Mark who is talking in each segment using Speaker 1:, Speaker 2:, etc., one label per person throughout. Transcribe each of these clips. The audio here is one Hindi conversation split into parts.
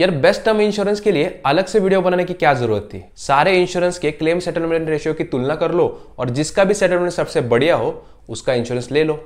Speaker 1: यार बेस्ट टर्म इंश्योरेंस के लिए अलग से वीडियो बनाने की क्या जरूरत थी सारे इंश्योरेंस के क्लेम सेटलमेंट रेशियो की तुलना कर लो और जिसका भी सेटलमेंट सबसे बढ़िया हो उसका इंश्योरेंस ले लो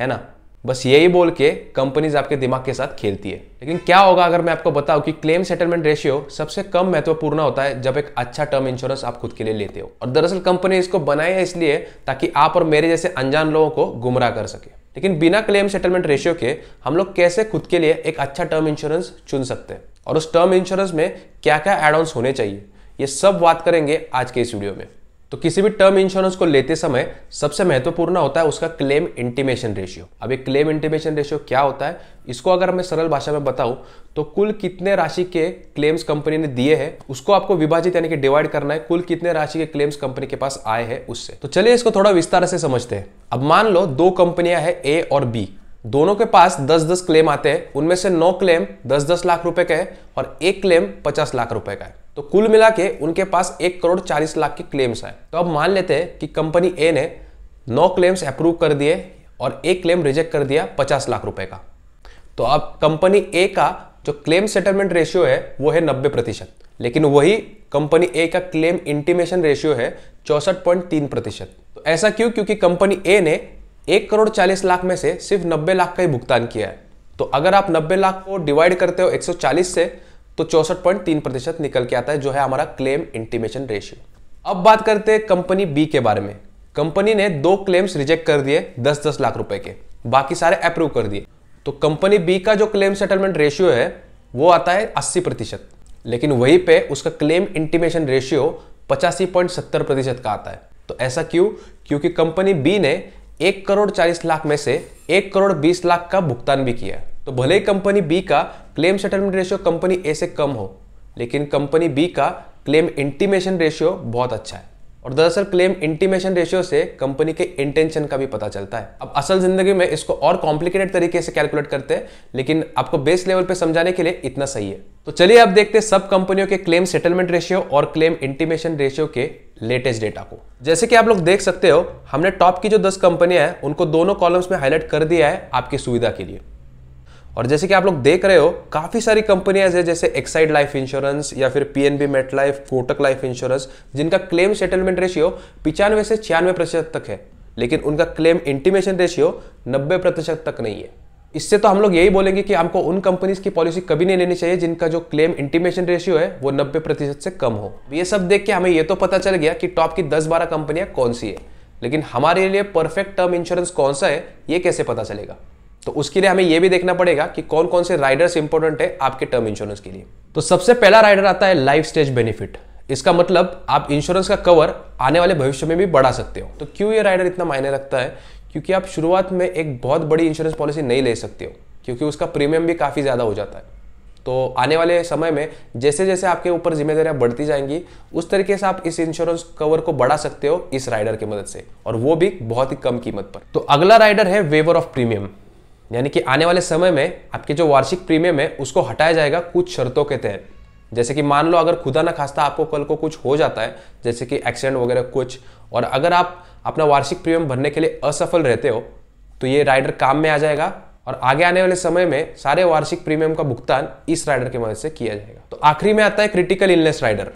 Speaker 1: है ना बस यही बोल के कंपनीज आपके दिमाग के साथ खेलती है लेकिन क्या होगा अगर मैं आपको बताऊं कि क्लेम सेटलमेंट रेशियो सबसे कम महत्वपूर्ण होता है जब एक अच्छा टर्म इंश्योरेंस आप खुद के लिए लेते हो और दरअसल कंपनी इसको बनाए इसलिए ताकि आप और मेरे जैसे अनजान लोगों को गुमराह कर सके लेकिन बिना क्लेम सेटलमेंट रेशियो के हम लोग कैसे खुद के लिए एक अच्छा टर्म इंश्योरेंस चुन सकते हैं और उस टर्म इंश्योरेंस में क्या क्या एड होने चाहिए ये सब बात करेंगे आज के इस वीडियो में तो किसी भी टर्म इंश्योरेंस को लेते समय सबसे महत्वपूर्ण होता है उसका क्लेम इंटीमेशन रेशियो अब ये क्लेम इंटीमेशन रेशियो क्या होता है इसको अगर मैं सरल भाषा में बताऊं तो कुल कितने राशि के क्लेम्स कंपनी ने दिए हैं उसको आपको विभाजित यानी कि डिवाइड करना है कुल कितने राशि के क्लेम्स कंपनी के पास आए हैं उससे तो चलिए इसको थोड़ा विस्तार से समझते हैं अब मान लो दो कंपनियां हैं ए और बी दोनों के पास 10-10 क्लेम आते हैं उनमें से 9 क्लेम 10-10 लाख रुपए का है और एक क्लेम 50 लाख रुपए का है तो कुल मिला के उनके पास एक करोड़ चालीस लाख के क्लेम्स हैं तो अब मान लेते हैं कि कंपनी ए ने नौ क्लेम्स अप्रूव कर दिए और एक क्लेम रिजेक्ट कर दिया पचास लाख रुपए का तो अब कंपनी ए का जो क्लेम सेटलमेंट रेशियो है वो है नब्बे प्रतिशत लेकिन वही कंपनी ए का क्लेम इंटीमेशन रेशियो है चौसठ पॉइंट तीन प्रतिशत तो ऐसा क्यों क्योंकि कंपनी ए ने एक करोड़ चालीस लाख में से सिर्फ नब्बे लाख का ही भुगतान किया है तो अगर आप नब्बे लाख को डिवाइड करते हो एक सौ चालीस से तो चौसठ पॉइंट तीन प्रतिशत निकल के आता है जो है हमारा क्लेम इंटीमेशन रेशियो अब बात करते हैं कंपनी बी के बारे में कंपनी ने दो क्लेम्स रिजेक्ट कर दिए दस दस लाख रुपए के बाकी सारे अप्रूव कर दिए तो कंपनी बी का जो क्लेम सेटलमेंट रेशियो है वो आता है अस्सी प्रतिशत लेकिन वहीं पे उसका क्लेम इंटीमेशन रेशियो पचासी पॉइंट सत्तर प्रतिशत का आता है तो ऐसा क्यों क्योंकि कंपनी बी ने एक करोड़ चालीस लाख में से एक करोड़ बीस लाख का भुगतान भी किया तो भले ही कंपनी बी का claim settlement ratio company A से कम हो लेकिन कंपनी बी का क्लेम इंटीमेशन रेशियो बहुत अच्छा है और दरअसल क्लेम इंटीमेशन रेशियो से कंपनी के इंटेंशन का भी पता चलता है अब असल जिंदगी में इसको और कॉम्प्लिकेटेड तरीके से कैलकुलेट करते हैं लेकिन आपको बेस लेवल पे समझाने के लिए इतना सही है तो चलिए आप देखते हैं सब कंपनियों के क्लेम सेटलमेंट रेशियो और क्लेम इंटीमेशन रेशियो के लेटेस्ट डेटा को जैसे कि आप लोग देख सकते हो हमने टॉप की जो दस कंपनियां हैं उनको दोनों कॉलम्स में हाईलाइट कर दिया है आपकी सुविधा के लिए और जैसे कि आप लोग देख रहे हो काफी सारी कंपनियां है जैसे एक्साइड लाइफ इंश्योरेंस या फिर PNB MetLife Kotak life insurance जिनका क्लेम सेटलमेंट रेशियो पिचानवे से छियानवे प्रतिशत तक है लेकिन उनका क्लेम इंटीमेशन रेशियो नब्बे प्रतिशत तक नहीं है इससे तो हम लोग यही बोलेंगे कि हमको उन कंपनीज की पॉलिसी कभी नहीं लेनी चाहिए जिनका जो क्लेम इंटीमेशन रेशियो है वो नब्बे प्रतिशत से कम हो ये सब देख के हमें ये तो पता चल गया कि टॉप की दस बारह कंपनियां कौन सी है लेकिन हमारे लिए परफेक्ट टर्म इंश्योरेंस कौन सा है ये कैसे पता चलेगा तो उसके लिए हमें यह भी देखना पड़ेगा कि कौन कौन से राइडर्स इंपॉर्टेंट है आपके टर्म इंश्योरेंस के लिए तो सबसे पहला राइडर आता है लाइफ स्टेज बेनिफिट इसका मतलब आप इंश्योरेंस का कवर आने वाले भविष्य में भी बढ़ा सकते हो तो क्यों ये राइडर इतना मायने रखता है क्योंकि आप शुरुआत में एक बहुत बड़ी इंश्योरेंस पॉलिसी नहीं ले सकते हो क्योंकि उसका प्रीमियम भी काफ़ी ज़्यादा हो जाता है तो आने वाले समय में जैसे जैसे आपके ऊपर जिम्मेदारियां बढ़ती जाएंगी उस तरीके से आप इस इंश्योरेंस कवर को बढ़ा सकते हो इस राइडर की मदद से और वो भी बहुत ही कम कीमत पर तो अगला राइडर है वेवर ऑफ प्रीमियम यानी कि आने वाले समय में आपके जो वार्षिक प्रीमियम है उसको हटाया जाएगा कुछ शर्तों के तहत जैसे कि मान लो अगर खुदा ना खास्ता आपको कल को कुछ हो जाता है जैसे कि एक्सीडेंट वगैरह कुछ और अगर आप अपना वार्षिक प्रीमियम भरने के लिए असफल रहते हो तो ये राइडर काम में आ जाएगा और आगे आने वाले समय में सारे वार्षिक प्रीमियम का भुगतान इस राइडर की मदद से किया जाएगा तो आखिरी में आता है क्रिटिकल इलनेस राइडर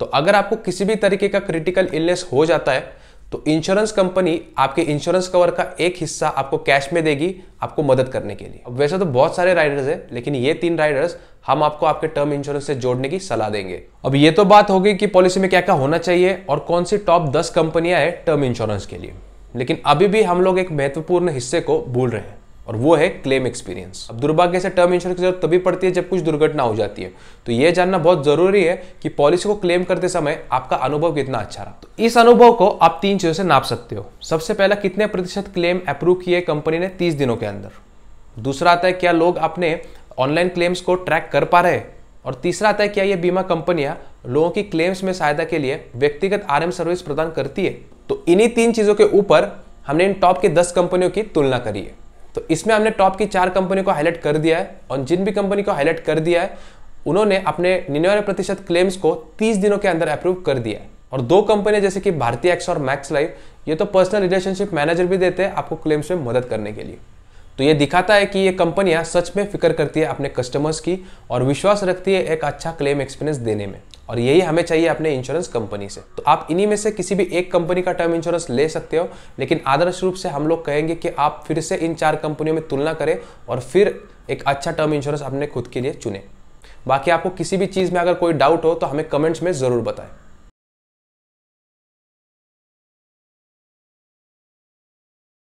Speaker 1: तो अगर आपको किसी भी तरीके का क्रिटिकल इलनेस हो जाता है तो इंश्योरेंस कंपनी आपके इंश्योरेंस कवर का एक हिस्सा आपको कैश में देगी आपको मदद करने के लिए वैसे तो बहुत सारे राइडर्स हैं लेकिन ये तीन राइडर्स हम आपको आपके टर्म इंश्योरेंस से जोड़ने की सलाह देंगे अब ये तो बात होगी कि पॉलिसी में क्या क्या होना चाहिए और कौन सी टॉप दस कंपनियां हैं टर्म इंश्योरेंस के लिए लेकिन अभी भी हम लोग एक महत्वपूर्ण हिस्से को भूल रहे हैं और वो है क्लेम एक्सपीरियंस अब दुर्भाग्य से टर्म इंश्योरेंस की जरूरत तभी पड़ती है जब कुछ दुर्घटना हो जाती है तो ये जानना बहुत जरूरी है कि पॉलिसी को क्लेम करते समय आपका अनुभव कितना अच्छा रहा तो इस अनुभव को आप तीन चीजों से नाप सकते हो सबसे पहला कितने प्रतिशत क्लेम अप्रूव किए कंपनी ने तीस दिनों के अंदर दूसरा आता है क्या लोग अपने ऑनलाइन क्लेम्स को ट्रैक कर पा रहे हैं और तीसरा आता है क्या ये बीमा कंपनियां लोगों की क्लेम्स में सहायता के लिए व्यक्तिगत आर सर्विस प्रदान करती है तो इन्हीं तीन चीजों के ऊपर हमने इन टॉप की दस कंपनियों की तुलना करी है तो इसमें हमने टॉप की चार कंपनी को हाईलाइट कर दिया है और जिन भी कंपनी को हाईलाइट कर दिया है उन्होंने अपने निन्यानवे प्रतिशत क्लेम्स को तीस दिनों के अंदर अप्रूव कर दिया है और दो कंपनियां जैसे कि भारतीय एक्स और मैक्स लाइफ ये तो पर्सनल रिलेशनशिप मैनेजर भी देते हैं आपको क्लेम्स में मदद करने के लिए तो ये दिखाता है कि ये कंपनियां सच में फिक्र करती है अपने कस्टमर्स की और विश्वास रखती है एक अच्छा क्लेम एक्सपीरियंस देने में और यही हमें चाहिए अपने इंश्योरेंस कंपनी से तो आप इन्हीं में से किसी भी एक कंपनी का टर्म इंश्योरेंस ले सकते हो लेकिन आदर्श रूप से हम लोग कहेंगे कि आप फिर से इन चार कंपनियों में तुलना करें और फिर एक अच्छा टर्म इंश्योरेंस अपने खुद के लिए चुने बाकी आपको किसी भी चीज़ में अगर कोई डाउट हो तो हमें कमेंट्स में ज़रूर बताएं